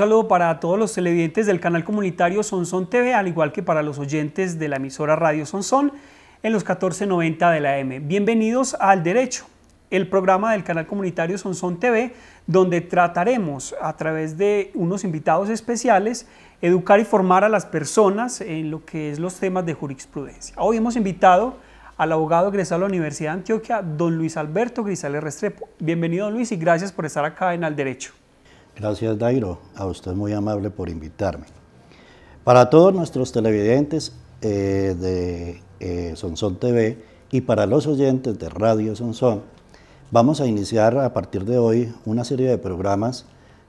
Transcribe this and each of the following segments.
saludo para todos los televidentes del canal comunitario Sonson TV, al igual que para los oyentes de la emisora Radio Sonson en los 1490 de la M. Bienvenidos Al Derecho, el programa del canal comunitario Sonson TV, donde trataremos a través de unos invitados especiales educar y formar a las personas en lo que es los temas de jurisprudencia. Hoy hemos invitado al abogado egresado de la Universidad de Antioquia, don Luis Alberto Grisales Restrepo. Bienvenido, don Luis, y gracias por estar acá en Al Derecho. Gracias, Dairo. A usted muy amable por invitarme. Para todos nuestros televidentes eh, de Sonson eh, Sonsón TV y para los oyentes de Radio Sonsón, vamos a iniciar a partir de hoy una serie de programas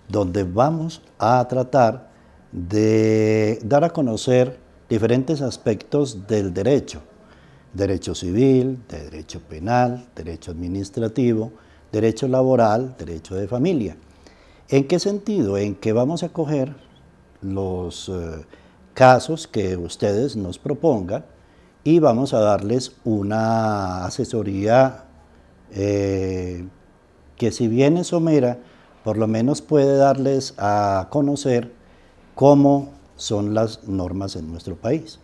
donde vamos a tratar de dar a conocer diferentes aspectos del derecho, derecho civil, derecho penal, derecho administrativo, derecho laboral, derecho de familia. ¿En qué sentido? En que vamos a coger los eh, casos que ustedes nos propongan y vamos a darles una asesoría eh, que si bien es somera, por lo menos puede darles a conocer cómo son las normas en nuestro país.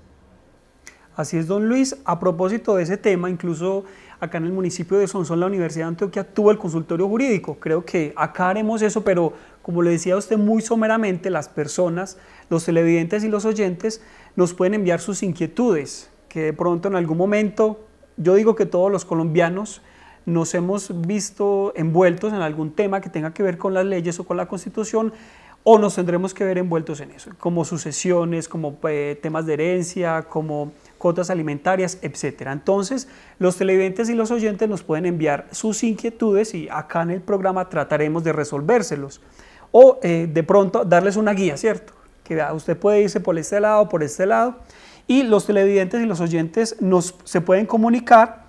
Así es, don Luis. A propósito de ese tema, incluso acá en el municipio de Sonsón, la Universidad de Antioquia tuvo el consultorio jurídico. Creo que acá haremos eso, pero como le decía usted muy someramente, las personas, los televidentes y los oyentes nos pueden enviar sus inquietudes, que de pronto en algún momento, yo digo que todos los colombianos, nos hemos visto envueltos en algún tema que tenga que ver con las leyes o con la constitución o nos tendremos que ver envueltos en eso, como sucesiones, como eh, temas de herencia, como cotas alimentarias, etcétera Entonces, los televidentes y los oyentes nos pueden enviar sus inquietudes y acá en el programa trataremos de resolvérselos. O eh, de pronto darles una guía, ¿cierto? Que usted puede irse por este lado, por este lado. Y los televidentes y los oyentes nos, se pueden comunicar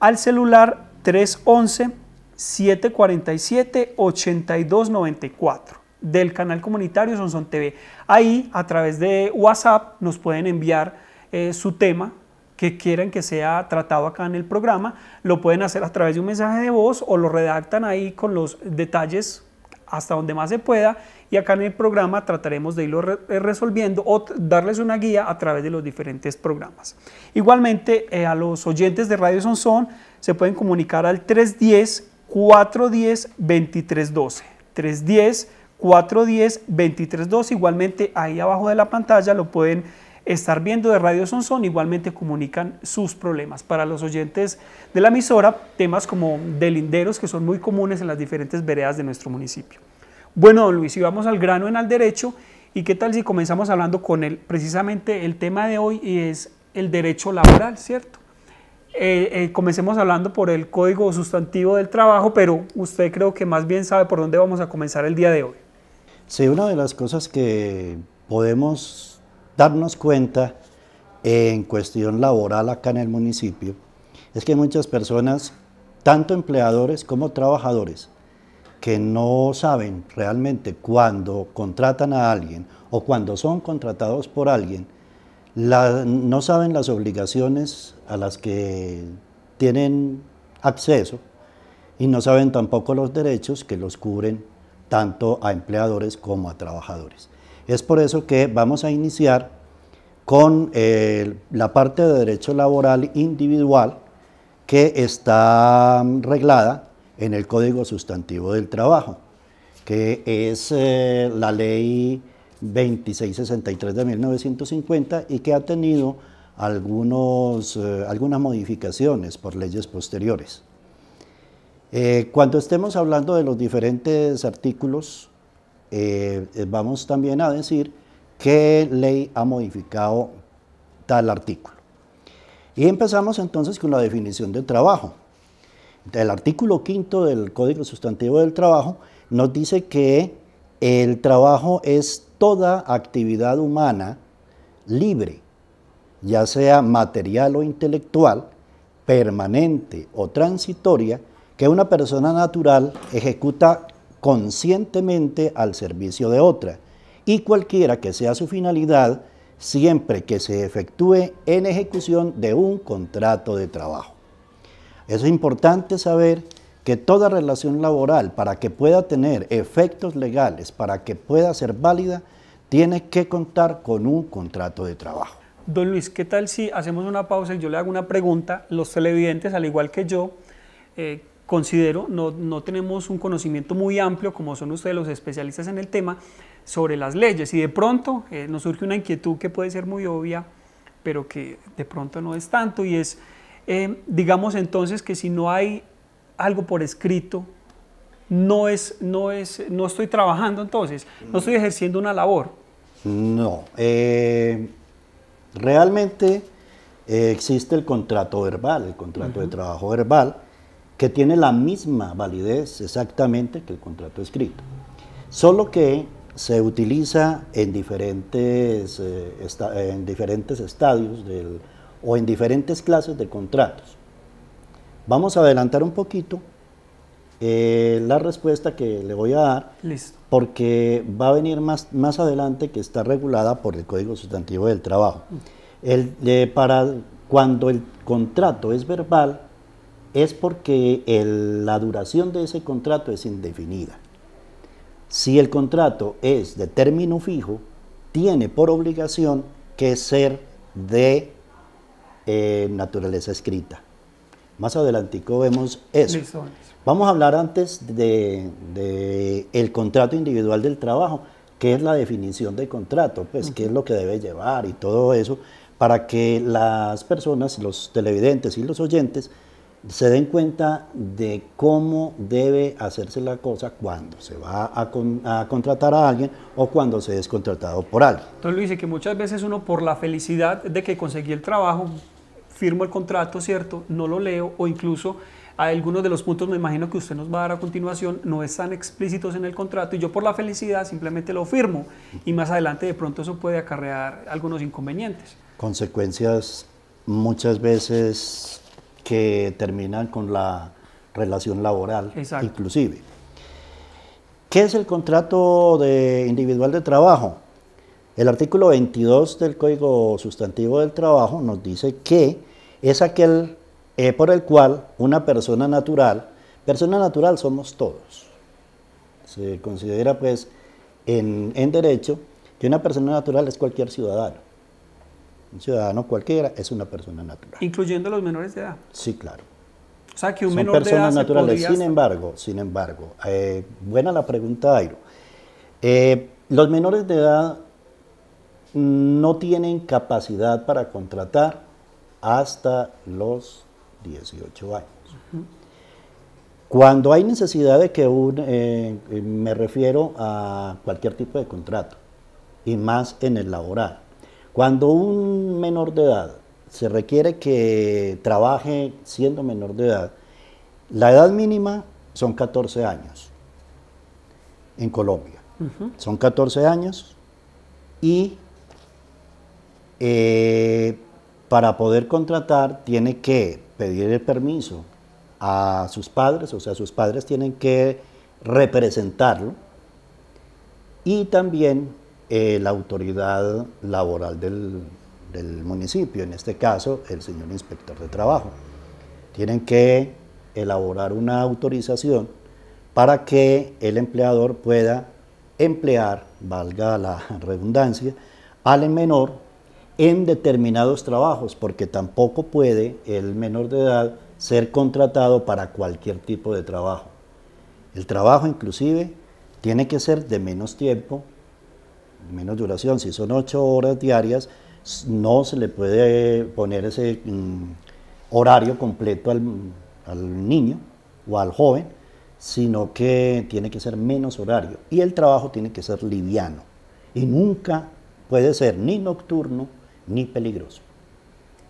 al celular 311-747-8294 del canal comunitario Sonson TV. Ahí, a través de WhatsApp, nos pueden enviar eh, su tema que quieran que sea tratado acá en el programa, lo pueden hacer a través de un mensaje de voz o lo redactan ahí con los detalles hasta donde más se pueda y acá en el programa trataremos de irlo eh, resolviendo o darles una guía a través de los diferentes programas. Igualmente eh, a los oyentes de Radio Sonsón se pueden comunicar al 310 410 2312. 310 410 2312. Igualmente ahí abajo de la pantalla lo pueden estar viendo de Radio Sonsón, igualmente comunican sus problemas. Para los oyentes de la emisora, temas como delinderos que son muy comunes en las diferentes veredas de nuestro municipio. Bueno, don Luis, si vamos al grano en al derecho. ¿Y qué tal si comenzamos hablando con él? Precisamente el tema de hoy es el derecho laboral, ¿cierto? Eh, eh, comencemos hablando por el código sustantivo del trabajo, pero usted creo que más bien sabe por dónde vamos a comenzar el día de hoy. Sí, una de las cosas que podemos darnos cuenta en cuestión laboral acá en el municipio es que muchas personas, tanto empleadores como trabajadores, que no saben realmente cuando contratan a alguien o cuando son contratados por alguien, no saben las obligaciones a las que tienen acceso y no saben tampoco los derechos que los cubren tanto a empleadores como a trabajadores. Es por eso que vamos a iniciar con eh, la parte de derecho laboral individual que está reglada en el Código Sustantivo del Trabajo, que es eh, la ley 2663 de 1950 y que ha tenido algunos, eh, algunas modificaciones por leyes posteriores. cuando estemos hablando de los diferentes artículos, eh, vamos también a decir qué ley ha modificado tal artículo. Y empezamos entonces con la definición de trabajo. El artículo quinto del Código Sustantivo del Trabajo nos dice que el trabajo es toda actividad humana libre, ya sea material o intelectual, permanente o transitoria, que una persona natural ejecuta conscientemente al servicio de otra, y cualquiera que sea su finalidad, siempre que se efectúe en ejecución de un contrato de trabajo. es importante saber que toda relación laboral, para que pueda tener efectos legales, para que pueda ser válida, tiene que contar con un contrato de trabajo. Don Luis, ¿qué tal si hacemos una pausa y yo le hago una pregunta? Los televidentes, al igual que yo, eh, considero, no, no, tenemos un conocimiento muy amplio, como son ustedes los especialistas en el tema, sobre las leyes. Y de pronto eh, nos surge una inquietud que puede ser muy obvia, pero que de pronto no es tanto, y es, eh, digamos entonces, que si no hay algo por escrito, no, es, no, es, no estoy trabajando entonces, no estoy ejerciendo una labor. No, eh, realmente existe el contrato verbal, el contrato de trabajo verbal, que tiene la misma validez exactamente que el contrato escrito, solo que se utiliza en diferentes, eh, en diferentes estadios del, o en diferentes clases de contratos. Vamos a adelantar un poquito eh, la respuesta que le voy a dar, porque va a venir más, más adelante que está regulada por el Código Sustantivo del Trabajo. Mm. El, eh, para cuando el contrato es verbal, es porque la duración de ese contrato es indefinida. Si el contrato es de término fijo, tiene por obligación que ser de eh, naturaleza escrita. Más adelantico vemos eso. Vamos a hablar antes del contrato individual del trabajo, que es la definición de contrato, pues qué es lo que debe llevar y todo eso, para que las personas, los televidentes y los oyentes, se den cuenta de cómo debe hacerse la cosa cuando se va a, contratar a alguien o cuando se es contratado por alguien. Entonces Luis, que muchas veces uno por la felicidad de que conseguí el trabajo, firmo el contrato, ¿cierto? No lo leo o incluso a algunos de los puntos me imagino que usted nos va a dar a continuación, no están explícitos en el contrato y yo por la felicidad simplemente lo firmo y más adelante de pronto eso puede acarrear algunos inconvenientes. Consecuencias muchas veces que terminan con la relación laboral, inclusive. ¿Qué es el contrato de individual de trabajo? El artículo 22 del Código Sustantivo del Trabajo nos dice que es aquel eh, por el cual una persona natural, persona natural somos todos. Se considera pues en derecho que una persona natural es cualquier ciudadano. Un ciudadano cualquiera es una persona natural. Incluyendo los menores de edad. Sí, claro. O sea, que un menor de edad naturales. Sin embargo, sin embargo, eh, buena la pregunta, Airo. Eh, los menores de edad no tienen capacidad para contratar hasta los 18 años. Cuando hay necesidad de que un, eh, me refiero a cualquier tipo de contrato, y más en el laboral, cuando un menor de edad se requiere que trabaje siendo menor de edad, la edad mínima son 14 años en Colombia. Son 14 años y eh, para poder contratar tiene que pedir el permiso a sus padres, o sea, sus padres tienen que representarlo y también eh, la autoridad laboral del, del municipio, en este caso el señor inspector de trabajo. Tienen que elaborar una autorización para que el empleador pueda emplear, valga la redundancia, al menor en determinados trabajos, porque tampoco puede el menor de edad ser contratado para cualquier tipo de trabajo. El trabajo inclusive tiene que ser de menos tiempo menos duración, si son ocho horas diarias, no se le puede poner ese mm, horario completo al, niño o al joven, sino que tiene que ser menos horario y el trabajo tiene que ser liviano y nunca puede ser ni nocturno ni peligroso.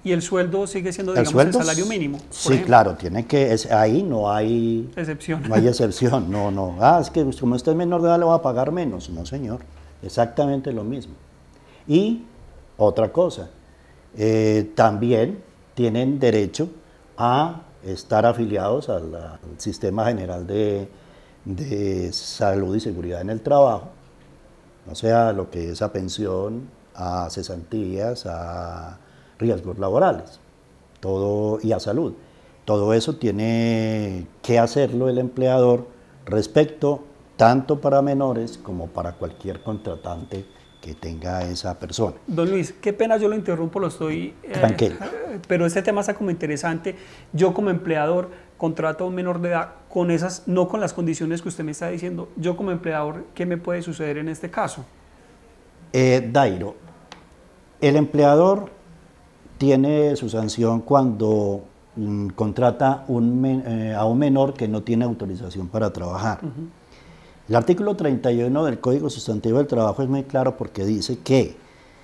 Y el sueldo sigue siendo, digamos, el, salario mínimo. Sí, claro, tiene que, ahí no hay excepción. No hay excepción, no, no. Ah, es que como usted es menor de edad le va a pagar menos. No, señor. Exactamente lo mismo. Y otra cosa, eh, también tienen derecho a estar afiliados al, Sistema General de, Salud y Seguridad en el Trabajo, o sea, lo que es a pensión, a cesantías, a riesgos laborales, todo y a salud. Todo eso tiene que hacerlo el empleador respecto tanto para menores como para cualquier contratante que tenga esa persona. Don Luis, qué pena yo lo interrumpo, lo estoy... Eh, Tranquilo. pero este tema está como interesante. Yo como empleador contrato a un menor de edad con esas, no con las condiciones que usted me está diciendo. Yo como empleador, ¿qué me puede suceder en este caso? Eh, Dairo, el empleador tiene su sanción cuando mm, contrata eh, a un menor que no tiene autorización para trabajar. El artículo 31 del Código Sustantivo del Trabajo es muy claro porque dice que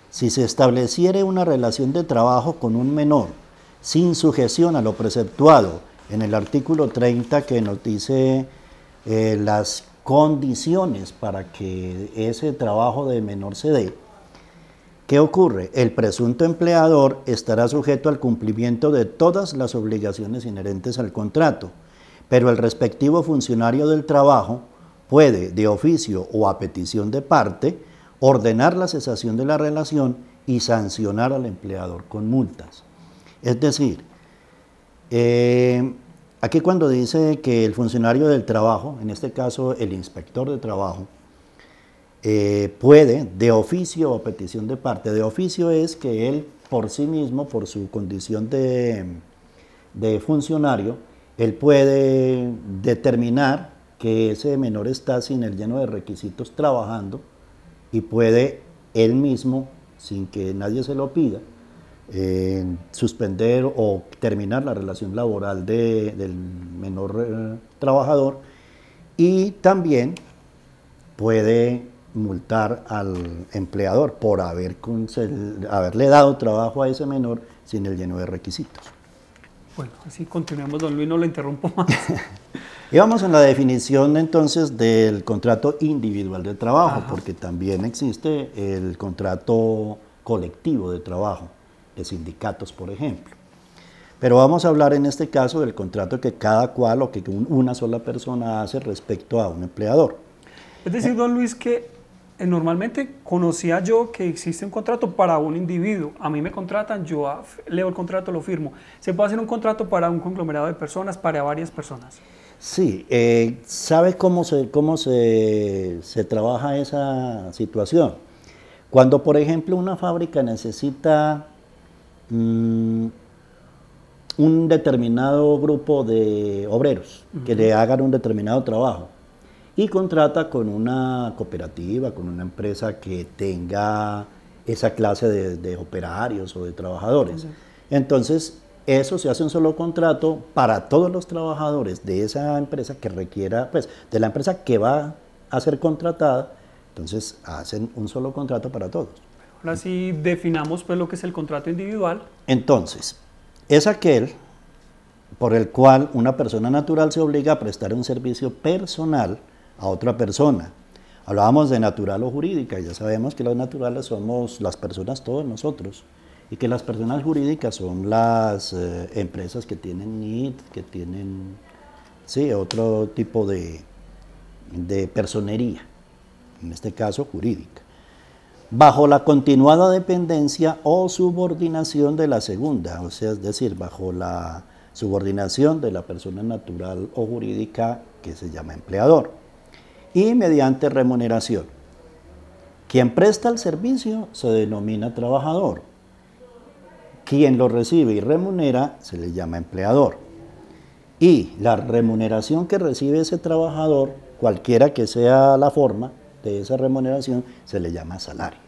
si se estableciere una relación de trabajo con un menor sin sujeción a lo preceptuado en el artículo 30 que nos dice eh, las condiciones para que ese trabajo de menor se dé, ¿Qué ocurre? El presunto empleador estará sujeto al cumplimiento de todas las obligaciones inherentes al contrato, pero el respectivo funcionario del trabajo puede, de oficio o a petición de parte, ordenar la cesación de la relación y sancionar al empleador con multas. Es decir, eh, aquí cuando dice que el funcionario del trabajo, en este caso el inspector de trabajo, eh, puede, de oficio o petición de parte, de oficio es que él por sí mismo, por su condición de, de funcionario, él puede determinar que ese menor está sin el lleno de requisitos trabajando y puede él mismo, sin que nadie se lo pida, eh, suspender o terminar la relación laboral del menor eh, trabajador y también puede multar al empleador por haber haberle dado trabajo a ese menor sin el lleno de requisitos. Bueno, así continuamos, don Luis, no lo interrumpo más. Y vamos en la definición entonces del contrato individual de trabajo, porque también existe el contrato colectivo de trabajo, de sindicatos, por ejemplo. Pero vamos a hablar en este caso del contrato que cada cual o que una sola persona hace respecto a un empleador. Es decir, don Luis, que eh, normalmente conocía yo que existe un contrato para un individuo. A mí me contratan, yo leo el contrato, lo firmo. Se puede hacer un contrato para un conglomerado de personas, para varias personas. Sí, eh, ¿sabes cómo, se, cómo se, trabaja esa situación? Cuando, por ejemplo, una fábrica necesita mm, un determinado grupo de obreros que le hagan un determinado trabajo y contrata con una cooperativa, con una empresa que tenga esa clase de, operarios o de trabajadores. Entonces, eso se hace un solo contrato para todos los trabajadores de esa empresa que requiera, pues, de la empresa que va a ser contratada. Entonces hacen un solo contrato para todos. Ahora sí definamos pues lo que es el contrato individual. Entonces, es aquel por el cual una persona natural se obliga a prestar un servicio personal a otra persona. Hablábamos de natural o jurídica, ya sabemos que los naturales somos las personas, todos nosotros y que las personas jurídicas son las eh, empresas que tienen NIT, que tienen sí, otro tipo de personería, en este caso jurídica, bajo la continuada dependencia o subordinación de la segunda, o sea, es decir, bajo la subordinación de la persona natural o jurídica que se llama empleador, y mediante remuneración. Quien presta el servicio se denomina trabajador quien lo recibe y remunera se le llama empleador. Y la remuneración que recibe ese trabajador, cualquiera que sea la forma de esa remuneración, se le llama salario.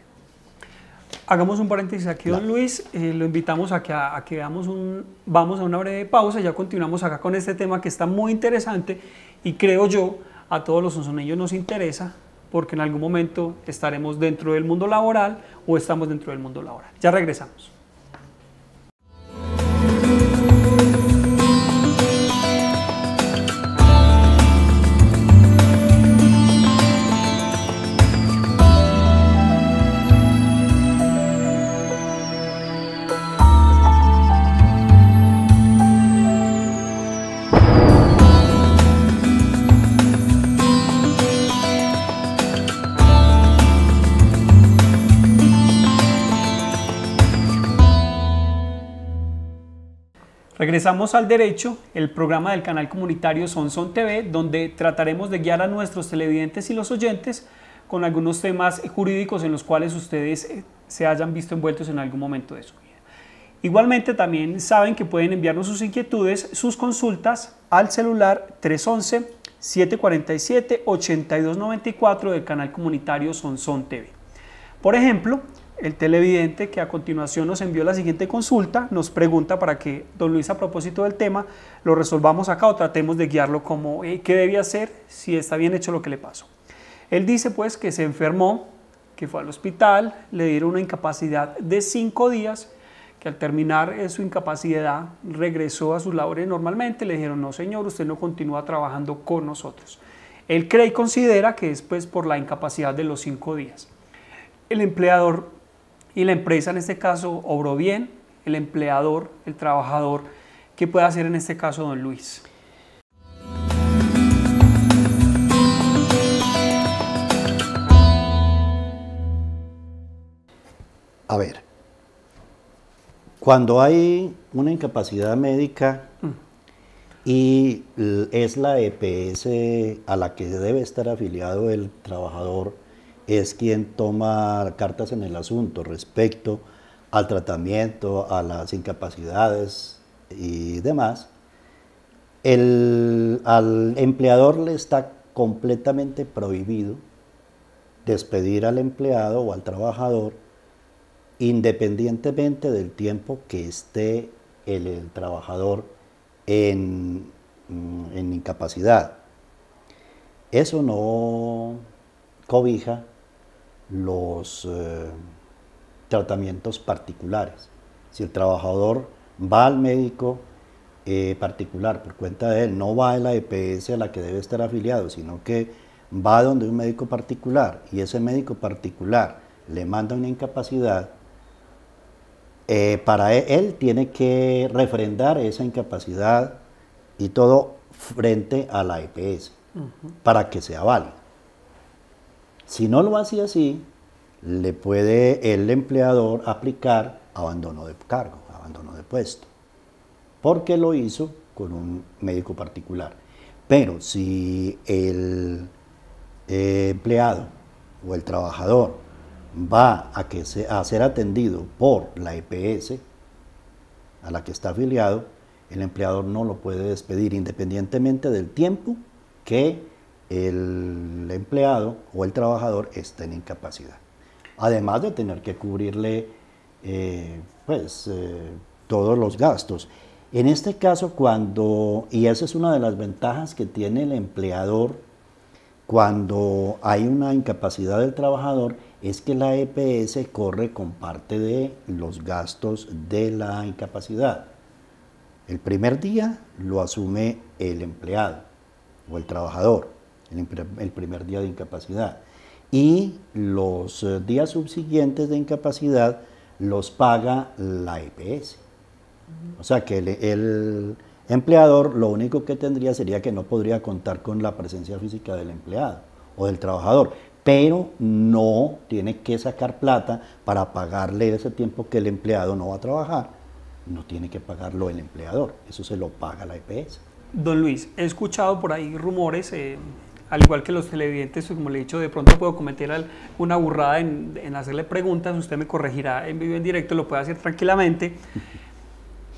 Hagamos un paréntesis aquí, don Luis. Eh, lo invitamos a que, a, un, vamos a una breve pausa. Ya continuamos acá con este tema que está muy interesante y creo yo a todos los sonsonillos nos interesa porque en algún momento estaremos dentro del mundo laboral o estamos dentro del mundo laboral. Ya regresamos. Regresamos al derecho, el programa del canal comunitario Sonson TV, donde trataremos de guiar a nuestros televidentes y los oyentes con algunos temas jurídicos en los cuales ustedes eh, se hayan visto envueltos en algún momento de su vida. Igualmente también saben que pueden enviarnos sus inquietudes, sus consultas al celular 311-747-8294 del canal comunitario Sonson TV. Por ejemplo, el televidente que a continuación nos envió la siguiente consulta, nos pregunta para que don Luis a propósito del tema lo resolvamos acá o tratemos de guiarlo como qué debía hacer si está bien hecho lo que le pasó. Él dice pues que se enfermó, que fue al hospital, le dieron una incapacidad de cinco días, que al terminar eh, su incapacidad regresó a sus labores normalmente, le dijeron no señor, usted no continúa trabajando con nosotros. Él cree y considera que es pues por la incapacidad de los cinco días. El empleador y la empresa en este caso obró bien, el empleador, el trabajador, ¿qué puede hacer en este caso don Luis? A ver, cuando hay una incapacidad médica mm. y es la EPS a la que debe estar afiliado el trabajador, es quien toma cartas en el asunto respecto al tratamiento, a las incapacidades y demás, el, al empleador le está completamente prohibido despedir al empleado o al trabajador independientemente del tiempo que esté el, trabajador en, mm, en incapacidad. Eso no cobija los eh, tratamientos particulares. Si el trabajador va al médico eh, particular por cuenta de él, no va a la EPS a la que debe estar afiliado, sino que va donde un médico particular y ese médico particular le manda una incapacidad, eh, para e, él, tiene que refrendar esa incapacidad y todo frente a la EPS para que sea válida. Si no lo hacía así, le puede el empleador aplicar abandono de cargo, abandono de puesto, porque lo hizo con un médico particular. Pero si el eh, empleado o el trabajador va a, que a ser atendido por la EPS a la que está afiliado, el empleador no lo puede despedir independientemente del tiempo que el empleado o el trabajador está en incapacidad. Además de tener que cubrirle eh, pues, eh, todos los gastos. En este caso, cuando, y esa es una de las ventajas que tiene el empleador cuando hay una incapacidad del trabajador, es que la EPS corre con parte de los gastos de la incapacidad. El primer día lo asume el empleado o el trabajador el primer día de incapacidad. Y los eh, días subsiguientes de incapacidad los paga la EPS. O sea que el, empleador lo único que tendría sería que no podría contar con la presencia física del empleado o del trabajador, pero no tiene que sacar plata para pagarle ese tiempo que el empleado no va a trabajar, no tiene que pagarlo el empleador, eso se lo paga la EPS. Don Luis, he escuchado por ahí rumores, al igual que los televidentes, como le he dicho, de pronto puedo cometer una burrada en, hacerle preguntas, usted me corregirá en vivo en directo, lo puede hacer tranquilamente.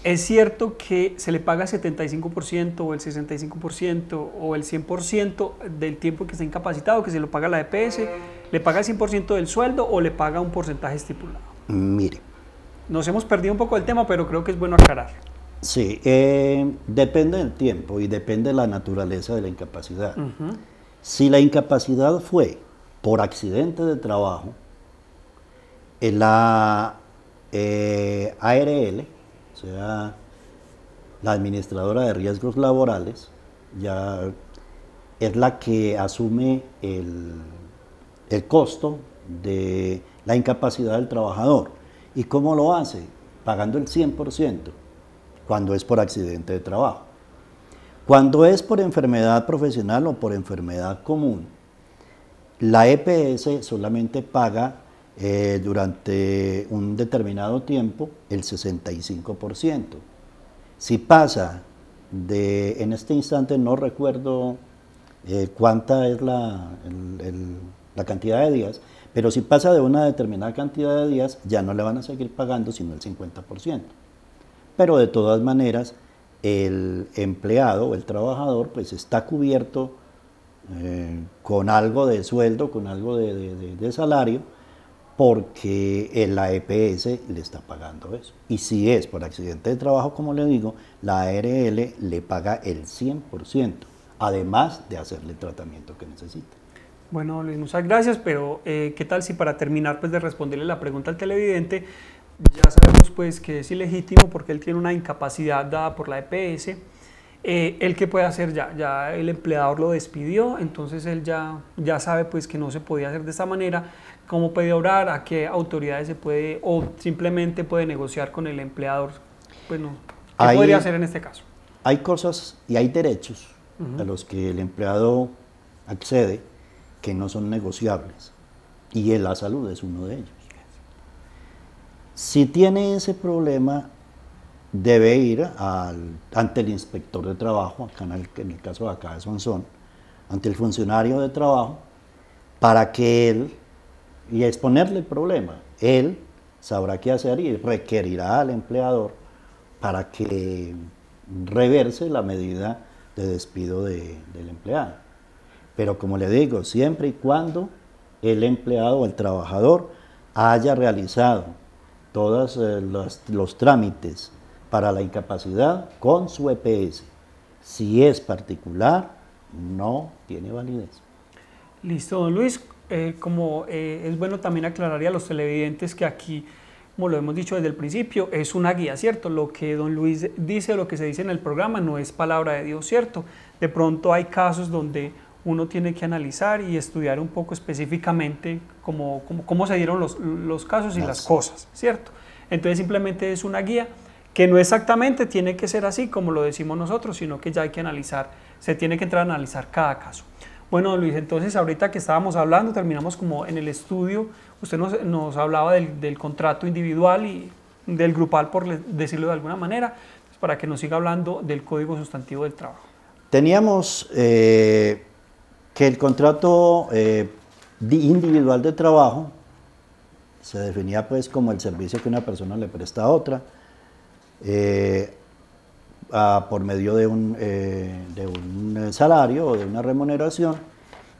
Es cierto que se le paga 75% o el 65% o el 100% del tiempo que está incapacitado, que se lo paga la EPS, le paga el 100% del sueldo o le paga un porcentaje estipulado. Mire. Nos hemos perdido un poco del tema, pero creo que es bueno aclarar. Sí, eh, depende del tiempo y depende de la naturaleza de la incapacidad. Si la incapacidad fue por accidente de trabajo, la eh, ARL, o sea, la administradora de riesgos laborales, ya es la que asume el costo de la incapacidad del trabajador. ¿Y cómo lo hace? Pagando el 100% cuando es por accidente de trabajo. Cuando es por enfermedad profesional o por enfermedad común, la EPS solamente paga eh, durante un determinado tiempo el 65%. Si pasa de, en este instante no recuerdo eh, cuánta es la, la, cantidad de días, pero si pasa de una determinada cantidad de días ya no le van a seguir pagando sino el 50%. Pero de todas maneras, el empleado, o el trabajador, pues está cubierto eh, con algo de sueldo, con algo de, salario, porque la EPS le está pagando eso. Y si es por accidente de trabajo, como le digo, la ARL le paga el 100%, además de hacerle el tratamiento que necesita. Bueno, Luis, muchas gracias, pero eh, ¿qué tal si para terminar pues, de responderle la pregunta al televidente, ya sabemos pues que es ilegítimo porque él tiene una incapacidad dada por la EPS. el eh, él qué puede hacer ya, ya el empleador lo despidió, entonces él ya, ya sabe pues que no se podía hacer de esa manera, cómo puede obrar, a qué autoridades se puede o simplemente puede negociar con el empleador, bueno pues, ¿Qué podría hacer en este caso? Hay cosas y hay derechos a los que el empleado accede que no son negociables y la salud es uno de ellos. Si tiene ese problema, debe ir ante el inspector de trabajo, acá en el, en el caso de acá de Sonsón, ante el funcionario de trabajo, para que él, y exponerle el problema, él sabrá qué hacer y requerirá al empleador para que reverse la medida de despido del empleado. Pero como le digo, siempre y cuando el empleado o el trabajador haya realizado todos eh, los trámites para la incapacidad con su EPS. Si es particular, no tiene validez. Listo, don Luis. Eh, como eh, es bueno también aclararía a los televidentes que aquí, como lo hemos dicho desde el principio, es una guía, ¿cierto? Lo que don Luis dice, lo que se dice en el programa, no es palabra de Dios, ¿cierto? De pronto hay casos donde uno tiene que analizar y estudiar un poco específicamente cómo, cómo, se dieron los, casos y las cosas, ¿cierto? Entonces simplemente es una guía que no exactamente tiene que ser así como lo decimos nosotros, sino que ya hay que analizar, se tiene que entrar a analizar cada caso. Bueno, Luis, entonces ahorita que estábamos hablando, terminamos como en el estudio, usted nos, nos hablaba del, contrato individual y del grupal, por decirlo de alguna manera, pues, para que nos siga hablando del código sustantivo del trabajo. Teníamos eh, que el contrato eh, individual de trabajo se definía pues como el servicio que una persona le presta a otra eh, por medio de un, eh, salario o de una remuneración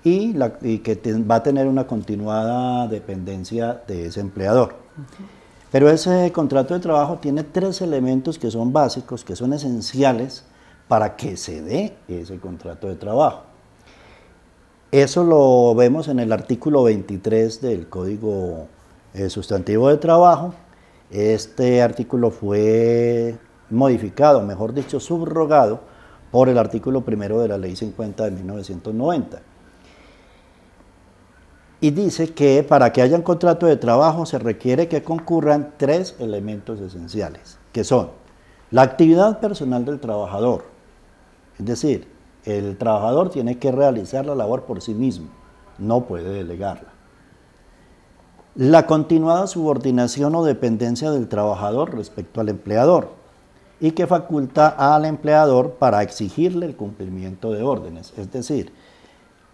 y, que va a tener una continuada dependencia de ese empleador. Pero ese contrato de trabajo tiene tres elementos que son básicos, que son esenciales para que se dé ese contrato de trabajo. Eso lo vemos en el artículo 23 del Código eh, Sustantivo de Trabajo. Este artículo fue modificado, mejor dicho, subrogado por el artículo primero de la Ley 50 de 1990. Y dice que para que haya un contrato de trabajo se requiere que concurran tres elementos esenciales, que son la actividad personal del trabajador, es decir, el trabajador tiene que realizar la labor por sí mismo, no puede delegarla. La continuada subordinación o dependencia del trabajador respecto al empleador y que faculta al empleador para exigirle el cumplimiento de órdenes, es decir,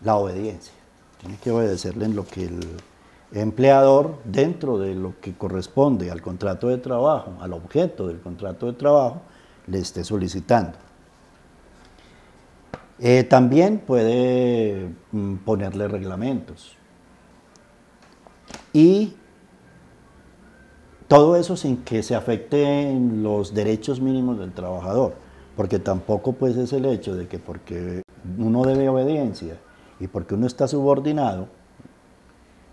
la obediencia. Tiene que obedecerle en lo que el empleador, dentro de lo que corresponde al contrato de trabajo, al objeto del contrato de trabajo, le esté solicitando. Eh, también puede mm, ponerle reglamentos. Y todo eso sin que se afecten los derechos mínimos del trabajador, porque tampoco pues es el hecho de que porque uno debe obediencia y porque uno está subordinado,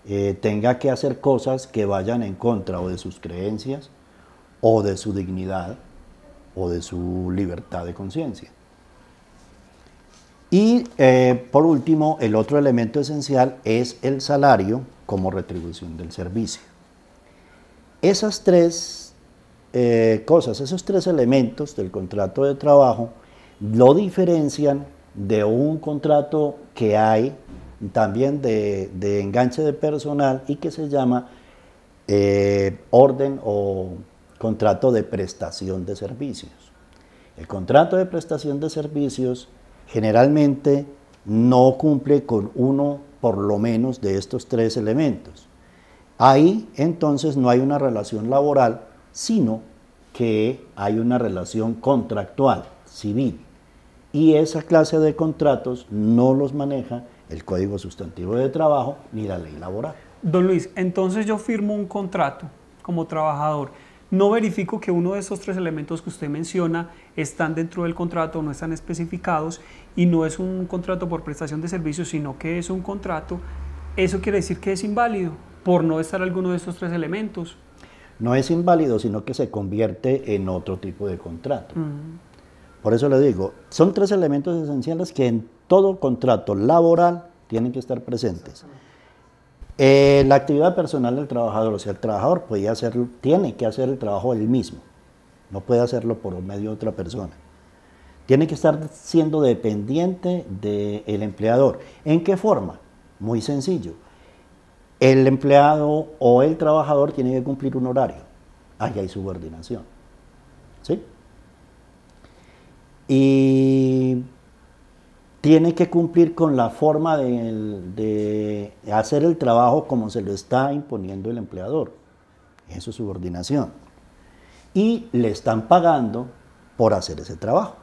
eh, tenga que hacer cosas que vayan en contra o de sus creencias o de su dignidad o de su libertad de conciencia. Y eh, por último, el otro elemento esencial es el salario como retribución del servicio. Esas tres eh, cosas, esos tres elementos del contrato de trabajo lo diferencian de un contrato que hay también de, enganche de personal y que se llama eh, orden o contrato de prestación de servicios. El contrato de prestación de servicios generalmente no cumple con uno por lo menos de estos tres elementos. Ahí entonces no hay una relación laboral, sino que hay una relación contractual, civil. Y esa clase de contratos no los maneja el Código Sustantivo de Trabajo ni la ley laboral. Don Luis, entonces yo firmo un contrato como trabajador no verifico que uno de esos tres elementos que usted menciona están dentro del contrato no están especificados y no es un contrato por prestación de servicios, sino que es un contrato, eso quiere decir que es inválido por no estar alguno de esos tres elementos. No es inválido, sino que se convierte en otro tipo de contrato. Mm. Por eso le digo, son tres elementos esenciales que en todo contrato laboral tienen que estar presentes. Eh, la actividad personal del trabajador, o sea, el trabajador podía tiene que hacer el trabajo él mismo, no puede hacerlo por medio de otra persona. Tiene que estar siendo dependiente del empleador. ¿En qué forma? Muy sencillo. El empleado o el trabajador tiene que cumplir un horario. Ahí hay subordinación. ¿Sí? Y tiene que cumplir con la forma de, hacer el trabajo como se lo está imponiendo el empleador. en su subordinación. Y le están pagando por hacer ese trabajo.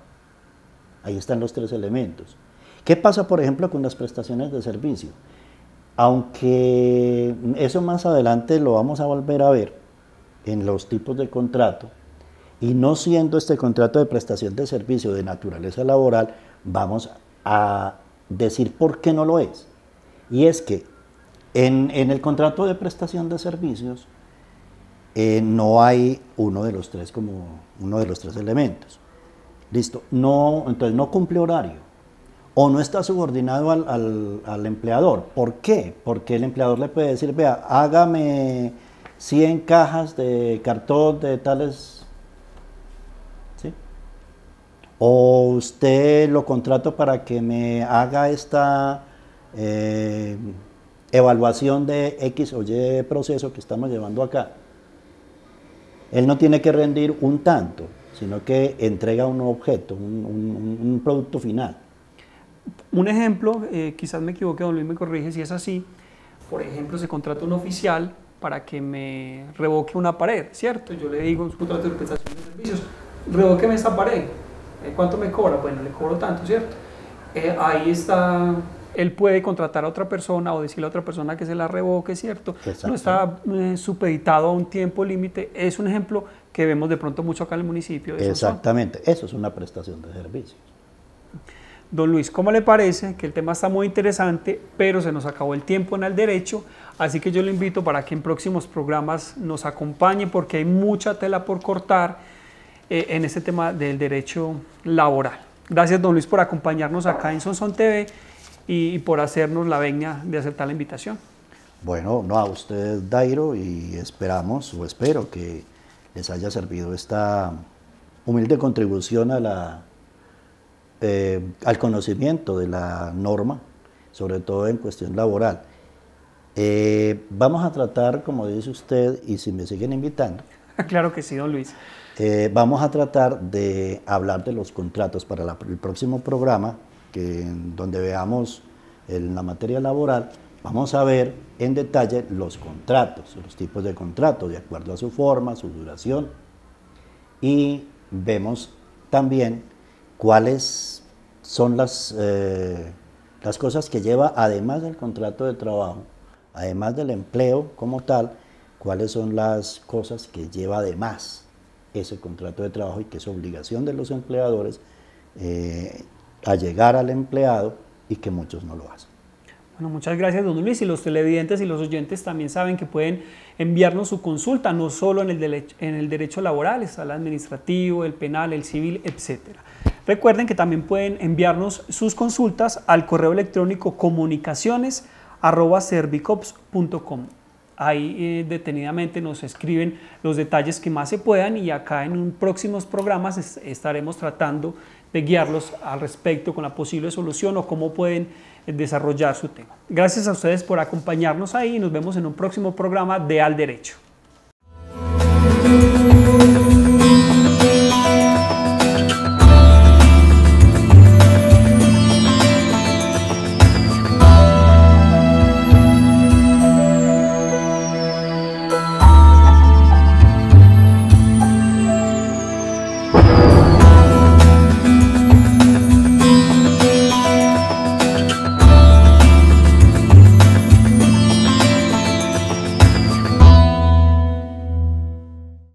Ahí están los tres elementos. ¿Qué pasa, por ejemplo, con las prestaciones de servicio? Aunque eso más adelante lo vamos a volver a ver en los tipos de contrato, y no siendo este contrato de prestación de servicio de naturaleza laboral, vamos a a decir por qué no lo es. Y es que en, el contrato de prestación de servicios eh, no hay uno de los tres como uno de los tres elementos. Listo, no, entonces no cumple horario o no está subordinado al, al empleador. ¿Por qué? Porque el empleador le puede decir, vea, hágame 100 cajas de cartón de tales o usted lo contrato para que me haga esta eh, evaluación de X o Y proceso que estamos llevando acá. Él no tiene que rendir un tanto, sino que entrega un objeto, un, producto final. Un ejemplo, eh, quizás me equivoque, don Luis me corrige si es así. Por ejemplo, se contrata un oficial para que me revoque una pared, ¿cierto? Yo le digo un contrato de prestación de servicios, revóqueme esa pared eh, ¿Cuánto me cobra? Bueno, le cobro tanto, ¿cierto? Eh, ahí está él puede contratar a otra persona o decirle a otra persona que se la revoque, ¿cierto? No está eh, supeditado a un tiempo límite. Es un ejemplo que vemos de pronto mucho acá en el municipio. Exactamente, eso es una prestación de servicios. Don Luis, ¿cómo le parece? Que el tema está muy interesante, pero se nos acabó el tiempo en el derecho, así que yo le invito para que en próximos programas nos acompañe porque hay mucha tela por cortar eh, en este tema del derecho laboral. Gracias, don Luis, por acompañarnos acá en Sonson TV y, por hacernos la venia de aceptar la invitación. Bueno, no a ustedes, Dairo, y esperamos o espero que les haya servido esta humilde contribución a la, eh, al conocimiento de la norma, sobre todo en cuestión laboral. Eh, vamos a tratar, como dice usted, y si me siguen invitando, claro que sí, don Luis. Eh, vamos a tratar de hablar de los contratos para el próximo programa, donde veamos en la materia laboral, vamos a ver en detalle los contratos, los tipos de contratos, de acuerdo a su forma, su duración, y vemos también cuáles son las, eh, las cosas que lleva, además del contrato de trabajo, además del empleo como tal, cuáles son las cosas que lleva además ese contrato de trabajo y que es obligación de los empleadores eh, a llegar al empleado y que muchos no lo hacen. Bueno, muchas gracias, don Luis. Y los televidentes y los oyentes también saben que pueden enviarnos su consulta, no solo en el, derecho, en el derecho laboral, está el administrativo, el penal, el civil, etc. Recuerden que también pueden enviarnos sus consultas al correo electrónico comunicaciones ahí eh, detenidamente nos escriben los detalles que más se puedan y acá en un próximos programas estaremos tratando de guiarlos al respecto con la posible solución o cómo pueden eh, desarrollar su tema. Gracias a ustedes por acompañarnos ahí y nos vemos en un próximo programa de Al Derecho.